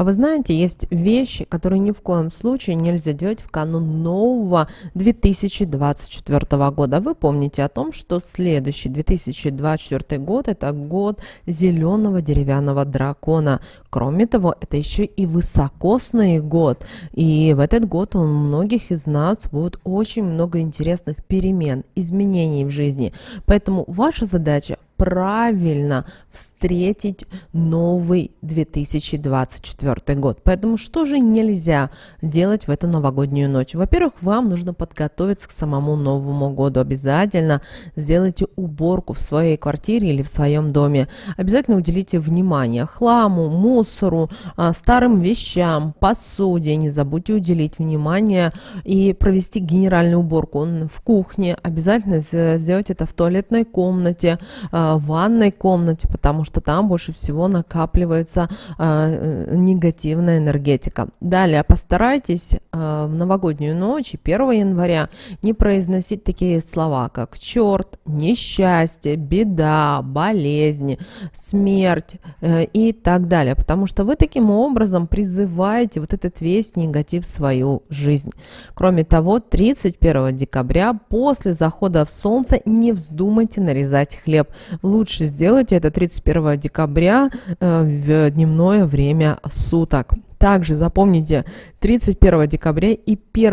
А вы знаете, есть вещи, которые ни в коем случае нельзя делать в канун нового 2024 года. Вы помните о том, что следующий 2024 год – это год зеленого деревянного дракона. Кроме того, это еще и высокосный год. И в этот год у многих из нас будет очень много интересных перемен, изменений в жизни. Поэтому ваша задача правильно встретить новый 2024 год. Поэтому что же нельзя делать в эту новогоднюю ночь? Во-первых, вам нужно подготовиться к самому Новому году. Обязательно сделайте уборку в своей квартире или в своем доме. Обязательно уделите внимание хламу, мусору, а, старым вещам, посуде. Не забудьте уделить внимание и провести генеральную уборку в кухне. Обязательно сделать это в туалетной комнате, а, ванной комнате, потому что там больше всего накапливается а, э, негативная энергетика. Далее постарайтесь а, в новогоднюю ночь, и 1 января, не произносить такие слова, как черт, несчастье, беда, болезни, смерть э, и так далее, потому что вы таким образом призываете вот этот весь негатив в свою жизнь. Кроме того, 31 декабря после захода в солнце не вздумайте нарезать хлеб лучше сделать это 31 декабря э, в дневное время суток. Также запомните, 31 декабря и 1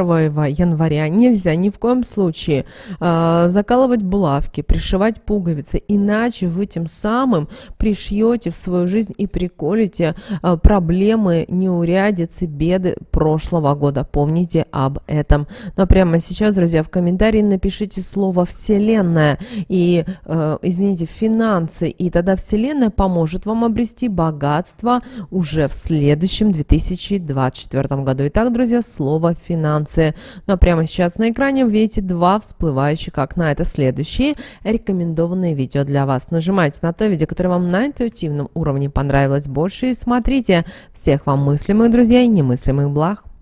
января нельзя ни в коем случае э, закалывать булавки, пришивать пуговицы, иначе вы тем самым пришьете в свою жизнь и приколите э, проблемы, неурядицы, беды прошлого года. Помните об этом. Но прямо сейчас, друзья, в комментарии напишите слово «Вселенная» и, э, извините, «финансы», и тогда Вселенная поможет вам обрести богатство уже в следующем 2000 2024 году. Итак, друзья, слово «финансы». Ну а прямо сейчас на экране вы видите два всплывающих окна. Это следующие рекомендованные видео для вас. Нажимайте на то видео, которое вам на интуитивном уровне понравилось больше и смотрите. Всех вам мыслимых, друзей и немыслимых благ.